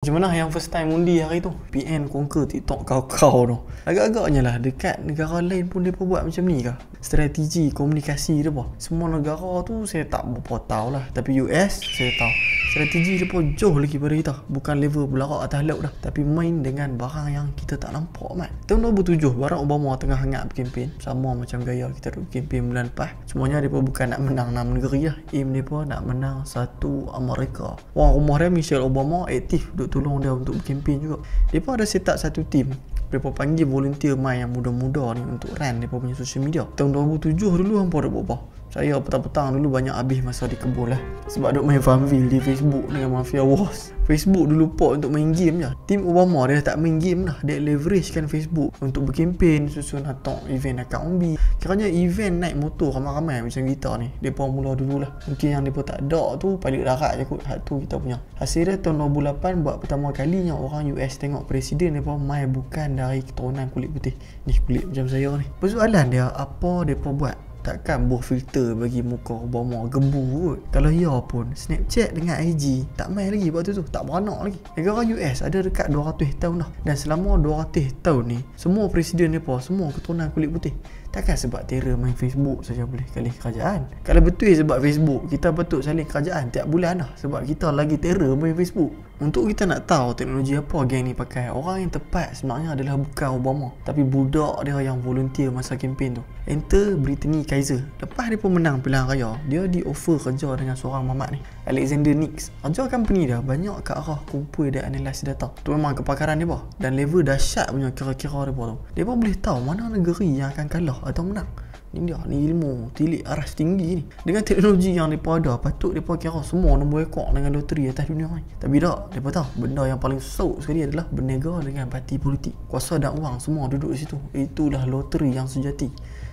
Macam mana yang first time undi hari tu? PN conquer TikTok kau-kau tu. Agak-agaknya lah dekat negara lain pun dia buat macam ni kah? Strategi komunikasi dia pun. Semua negara tu saya tak berapa tahu lah. Tapi US saya tahu. Strategi dia pun jauh lagi pada kita. Bukan level belarak atas laut dah. Tapi main dengan barang yang kita tak nampak mat. Tahun 2007, Barack Obama tengah hangat berkempen. Sama macam gaya kita duduk berkempen bulan lepas. Semuanya dia pun bukan nak menang enam negeri lah. Aim dia pun nak menang satu Amerika. Wah rumah dia Michelle Obama aktif duduk tolong dia untuk berkempen juga Dia pun ada set up satu team pun panggil volunteer main yang muda-muda ni untuk run dia punya social media Tahun 2007 dulu hampa ada buat apa saya petang-petang dulu banyak habis masa di kebun lah Sebab duk main Farmville di Facebook dengan Mafia Wars Facebook dulu port untuk main game je tim Obama dia dah tak main game lah Dia leverage kan Facebook untuk berkempen Susun atau event account umbi Kiranya event naik motor ramai-ramai lah macam kita ni Dia pun mula dulu lah Mungkin yang dia tak ada tu paling darat je kot hatu kita punya Hasil dia tahun 2008 buat pertama kalinya Orang US tengok presiden dia pun main bukan dari keturunan kulit putih Ni kulit macam saya ni Persoalan dia apa dia buat takkan buah filter bagi muka Obama gembu kot kalau ya pun Snapchat dengan IG tak main lagi waktu tu tak beranak lagi negara US ada dekat 200 tahun dah dan selama 200 tahun ni semua presiden dia pun semua keturunan kulit putih Takkan sebab terror main Facebook saja boleh kali kerajaan. Kalau betul sebab Facebook, kita betul saling kerajaan tiap bulan lah sebab kita lagi terror main Facebook. Untuk kita nak tahu teknologi apa geng ni pakai, orang yang tepat sebenarnya adalah bukan Obama tapi budak dia yang volunteer masa kempen tu. Enter Brittany Kaiser. Lepas dia pun menang pilihan raya, dia di offer kerja dengan seorang mamat ni, Alexander Nix. Kerja company dia banyak ke arah kumpul dan analyse data. Tu memang kepakaran dia bah. Dan level dahsyat punya kira-kira dia bah tu. Dia pun boleh tahu mana negeri yang akan kalah atau menang menang India ni ilmu tilik aras tinggi ni Dengan teknologi yang mereka ada Patut mereka kira semua nombor ekor dengan loteri atas dunia ni Tapi tak, mereka tahu Benda yang paling sok sekali adalah Berniaga dengan parti politik Kuasa dan uang semua duduk di situ Itulah loteri yang sejati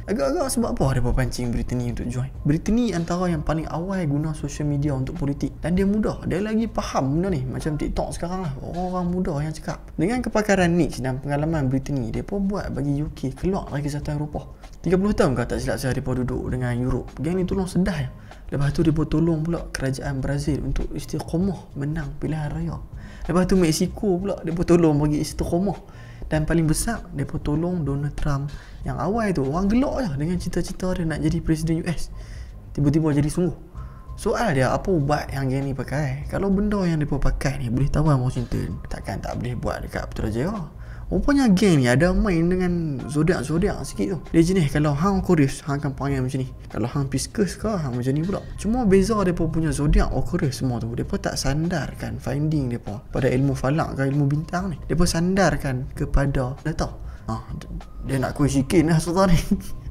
Agak-agak sebab apa ada pancing Brittany untuk join? Brittany antara yang paling awal guna social media untuk politik. Dan dia mudah. Dia lagi faham benda ni. Macam TikTok sekarang lah. Orang-orang muda yang cakap. Dengan kepakaran Nick dan pengalaman Brittany, dia pun buat bagi UK keluar lagi satu Eropah. 30 tahun kau tak silap saya dia pun duduk dengan Europe. Geng ni tolong sedah ya. Lepas tu dia pun tolong pula kerajaan Brazil untuk istiqomah menang pilihan raya. Lepas tu Mexico pula dia pun tolong bagi istiqomah dan paling besar depa tolong Donald Trump yang awal itu orang gelak je lah dengan cita-cita dia nak jadi presiden US tiba-tiba jadi sungguh soal dia apa ubat yang dia ni pakai kalau benda yang dia pakai ni boleh tawan lah Washington takkan tak boleh buat dekat Putrajaya Rupanya game ni ada main dengan zodiak-zodiak sikit tu. Dia jenis kalau hang Aquarius, hang akan panggil macam ni. Kalau hang Pisces ke, hang macam ni pula. Cuma beza dia punya zodiak Aquarius semua tu. Depa tak sandarkan finding depa pada ilmu falak ke ilmu bintang ni. Depa sandarkan kepada data. Ha, ah, dia nak kuih sikit lah sultan ni.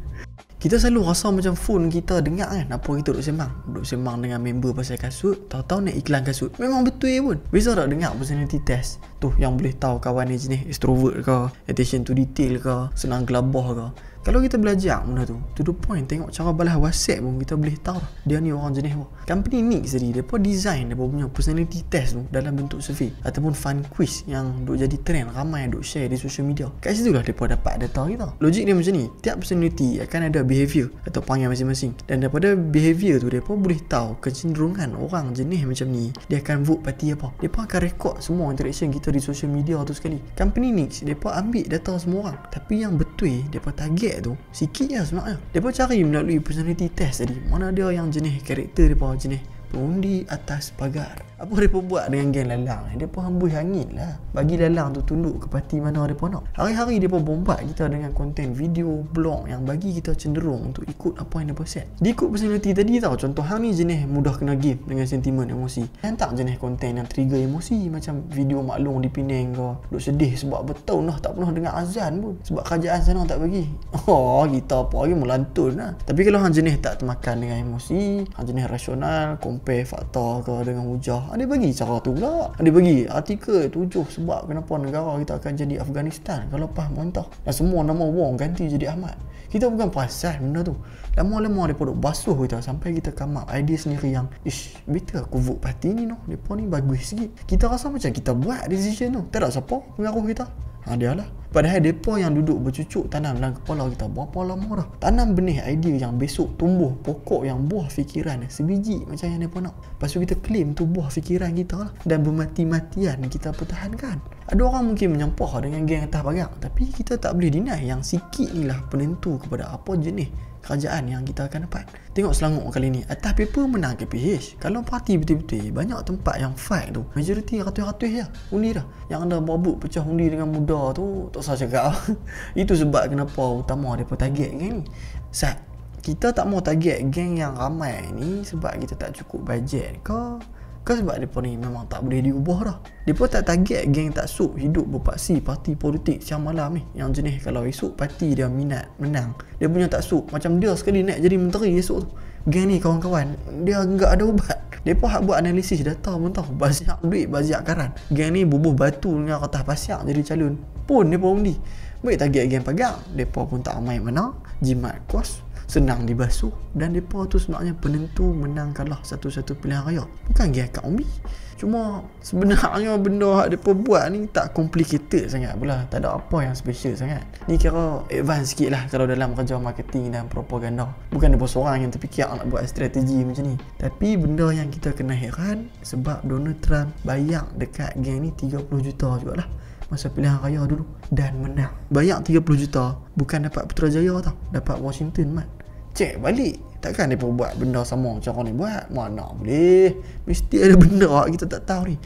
Kita selalu rasa macam phone kita dengar kan Apa kita duduk sembang Duduk sembang dengan member pasal kasut Tahu-tahu nak iklan kasut Memang betul ya pun Bisa tak dengar personality test Tu yang boleh tahu kawan ni jenis Extrovert ke Attention to detail ke Senang gelabah ke kalau kita belajar benda tu, to the point tengok cara balas WhatsApp pun kita boleh tahu lah. dia ni orang jenis apa. Company ni sendiri dia pun design dia pun punya personality test tu dalam bentuk survey ataupun fun quiz yang duk jadi trend ramai yang duk share di social media. Kat situ lah depa dapat data kita. Logik dia macam ni, tiap personality akan ada behavior atau panggil masing-masing dan daripada behavior tu depa boleh tahu kecenderungan orang jenis macam ni dia akan vote parti apa. Depa akan rekod semua interaction kita di social media tu sekali. Company ni depa ambil data semua orang tapi yang betul depa target subjek tu Sikit lah sebenarnya Mereka cari melalui personality test tadi Mana ada yang jenis karakter mereka Jenis pengundi atas pagar apa dia pun buat dengan geng lalang dia pun hambui hangit lah bagi lalang tu tunduk ke parti mana dia pun nak hari-hari dia pun bombat kita dengan konten video blog yang bagi kita cenderung untuk ikut apa yang dia pun set dia ikut personality tadi tau contoh hang ni jenis mudah kena give dengan sentimen emosi yang tak jenis konten yang trigger emosi macam video maklum di Penang kau duduk sedih sebab betul, lah tak pernah dengar azan pun sebab kerajaan sana tak bagi oh kita apa lagi melantun lah tapi kalau hang jenis tak termakan dengan emosi hang jenis rasional compare fakta kau dengan hujah ada ah, bagi cara tu pula. Ada bagi artikel tujuh sebab kenapa negara kita akan jadi Afghanistan kalau PAH merentah. Dan semua nama Wong ganti jadi Ahmad. Kita bukan pasal benda tu. Lama-lama dia produk basuh kita sampai kita come up idea sendiri yang Ish, betul aku vote parti ni noh. Mereka ni bagus sikit. Kita rasa macam kita buat decision tu. Tak ada siapa pengaruh kita ha, dia lah Padahal mereka yang duduk bercucuk tanam dalam kepala kita Berapa lama dah Tanam benih idea yang besok tumbuh pokok yang buah fikiran Sebiji macam yang mereka nak Lepas kita claim tu buah fikiran kita lah Dan bermati-matian kita pertahankan ada orang mungkin menyampah dengan geng atas barak Tapi kita tak boleh deny yang sikit ni lah penentu kepada apa jenis kerajaan yang kita akan dapat Tengok selangor kali ni Atas paper menang KPH Kalau parti betul-betul banyak tempat yang fight tu Majoriti ratus-ratus je lah, undi dah Yang anda mabuk pecah undi dengan muda tu Tak usah cakap Itu sebab kenapa utama dia target geng ni Sat kita tak mau target geng yang ramai ni sebab kita tak cukup bajet ke Bukan sebab mereka ni memang tak boleh diubah dah Mereka tak target geng tak sup hidup berpaksi parti politik siang malam ni Yang jenis kalau esok parti dia minat menang Dia punya tak sup macam dia sekali nak jadi menteri esok tu Geng ni kawan-kawan dia enggak ada ubat Mereka hak buat analisis data pun tahu baziak duit baziak karan Geng ni bubuh batu dengan kertas pasiak jadi calon Pun mereka undi Baik target geng pegang Mereka pun tak main menang Jimat kos senang dibasuh dan mereka tu sebenarnya penentu menang kalah satu-satu pilihan raya bukan gaya kat umi cuma sebenarnya benda yang mereka buat ni tak complicated sangat pula tak ada apa yang special sangat ni kira advance sikit lah kalau dalam kerja marketing dan propaganda bukan mereka seorang yang terfikir nak buat strategi macam ni tapi benda yang kita kena heran sebab Donald Trump bayar dekat gang ni 30 juta jugalah masa pilihan raya dulu dan menang. Bayar 30 juta bukan dapat Putrajaya tau, dapat Washington man. Cek balik. Takkan dia buat benda sama macam orang ni buat? Mana boleh. Mesti ada benda kita tak tahu ni.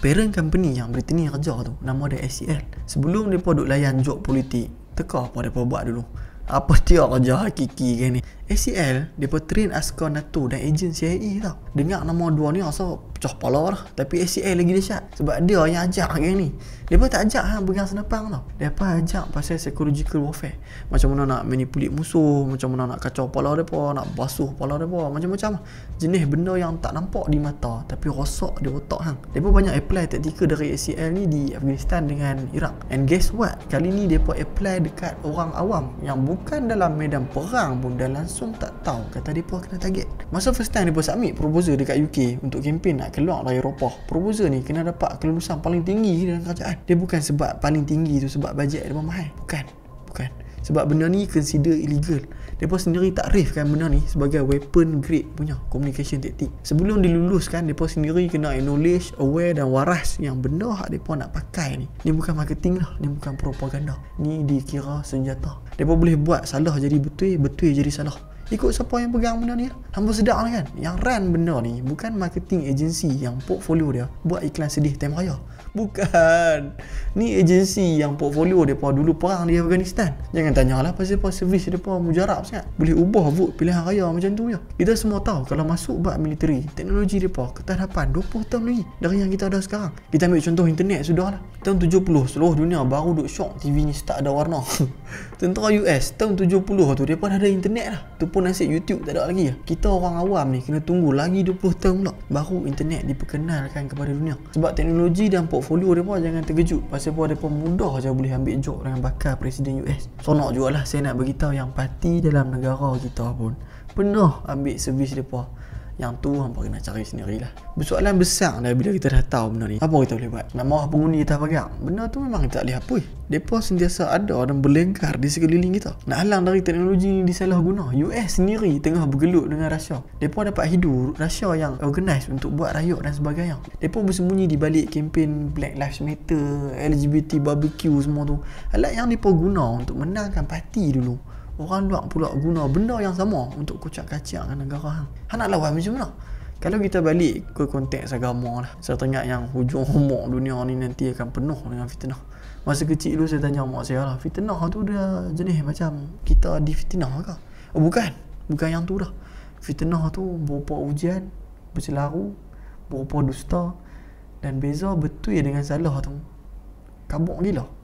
Parent company yang berita kerja tu nama dia SCL. E Sebelum dia duk layan job politik, teka apa dia buat dulu. Apa dia kerja hakiki kan ni? ACL Dia train Askar Natu Dan agent CIA e tau Dengar nama dua ni Asal pecah pala lah Tapi ACL lagi dia syak Sebab dia yang ajak geng ni Dia pun tak ajak ha, Pegang senapang tau Dia pun ajak Pasal psychological warfare Macam mana nak manipulate musuh Macam mana nak kacau pala dia pun Nak basuh pala dia pun Macam-macam lah. Jenis benda yang tak nampak di mata Tapi rosak di otak hang Dia pun banyak apply taktika Dari ACL ni Di Afghanistan dengan Iraq And guess what Kali ni dia pun apply Dekat orang awam Yang bukan dalam medan perang pun Dan langsung langsung tak tahu kata dia pun kena target masa first time dia pun submit proposal dekat UK untuk kempen nak keluar dari lah Eropah proposal ni kena dapat kelulusan paling tinggi dalam kerajaan dia bukan sebab paling tinggi tu sebab bajet dia mahal bukan bukan sebab benda ni consider illegal dia pun sendiri tak kan benda ni sebagai weapon grade punya communication tactic sebelum diluluskan dia pun sendiri kena acknowledge aware dan waras yang benda hak dia pun nak pakai ni ni bukan marketing lah ni bukan propaganda ni dikira senjata dia pun boleh buat salah jadi betul betul jadi salah ikut siapa yang pegang benda ni hamba sedar lah kan yang run benda ni bukan marketing agency yang portfolio dia buat iklan sedih time raya bukan ni agency yang portfolio dia pun dulu perang di Afghanistan jangan tanyalah pasal apa servis dia pun mujarab sangat boleh ubah vote pilihan raya macam tu je kita semua tahu kalau masuk buat military teknologi dia pun ke hadapan 20 tahun lagi dari yang kita ada sekarang kita ambil contoh internet sudah lah tahun 70 seluruh dunia baru duk shock TV ni tak ada warna tentera US tahun 70 tu dia pun ada internet lah tu pun Ataupun nasib YouTube tak ada lagi Kita orang awam ni kena tunggu lagi 20 tahun pula Baru internet diperkenalkan kepada dunia Sebab teknologi dan portfolio mereka jangan terkejut Pasal pun mereka mudah je boleh ambil job dengan bakal Presiden US Sonok jugalah saya nak beritahu yang parti dalam negara kita pun Pernah ambil servis mereka yang tu hampa kena cari sendirilah. Persoalan besar dah bila kita dah tahu benda ni. Apa kita boleh buat? Nak mahu penghuni kita pagar? Benda tu memang kita tak boleh apa. Depa sentiasa ada dan berlengkar di sekeliling kita. Nak halang dari teknologi ni disalahguna. US sendiri tengah bergelut dengan Rusia. Depa dapat hidup Rusia yang organize untuk buat rayuk dan sebagainya. Depa bersembunyi di balik kempen Black Lives Matter, LGBT barbecue semua tu. Alat yang depa guna untuk menangkan parti dulu orang nak pula guna benda yang sama untuk kucak kacak dengan negara hang. Hang nak lawan macam mana? Kalau kita balik ke konteks agama lah. Saya tengok yang hujung umur dunia ni nanti akan penuh dengan fitnah. Masa kecil dulu saya tanya mak saya lah. Fitnah tu dia jenis macam kita di fitnah ke? Oh, bukan. Bukan yang tu dah. Fitnah tu berupa ujian, berselaru, berupa dusta. Dan beza betul dengan salah tu. Kabuk gila.